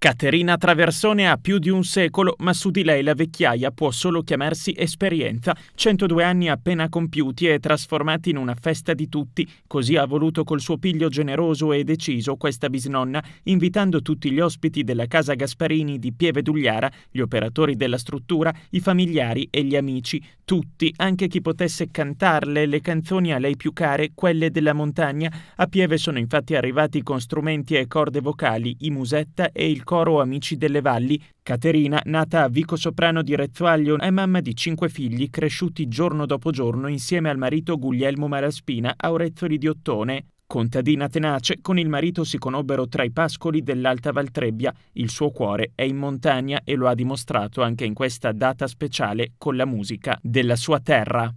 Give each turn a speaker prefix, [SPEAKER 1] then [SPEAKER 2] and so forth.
[SPEAKER 1] Caterina Traversone ha più di un secolo, ma su di lei la vecchiaia può solo chiamarsi esperienza. 102 anni appena compiuti e trasformati in una festa di tutti, così ha voluto col suo piglio generoso e deciso questa bisnonna, invitando tutti gli ospiti della casa Gasparini di Pieve Dugliara, gli operatori della struttura, i familiari e gli amici, tutti, anche chi potesse cantarle le canzoni a lei più care, quelle della montagna. A Pieve sono infatti arrivati con strumenti e corde vocali, i musetta e il coro Amici delle Valli, Caterina, nata a Vico Soprano di Rezzuaglio, è mamma di cinque figli cresciuti giorno dopo giorno insieme al marito Guglielmo Malaspina a Orezzoli di Ottone, Contadina tenace, con il marito si conobbero tra i pascoli dell'Alta Valtrebbia. Il suo cuore è in montagna e lo ha dimostrato anche in questa data speciale con la musica della sua terra.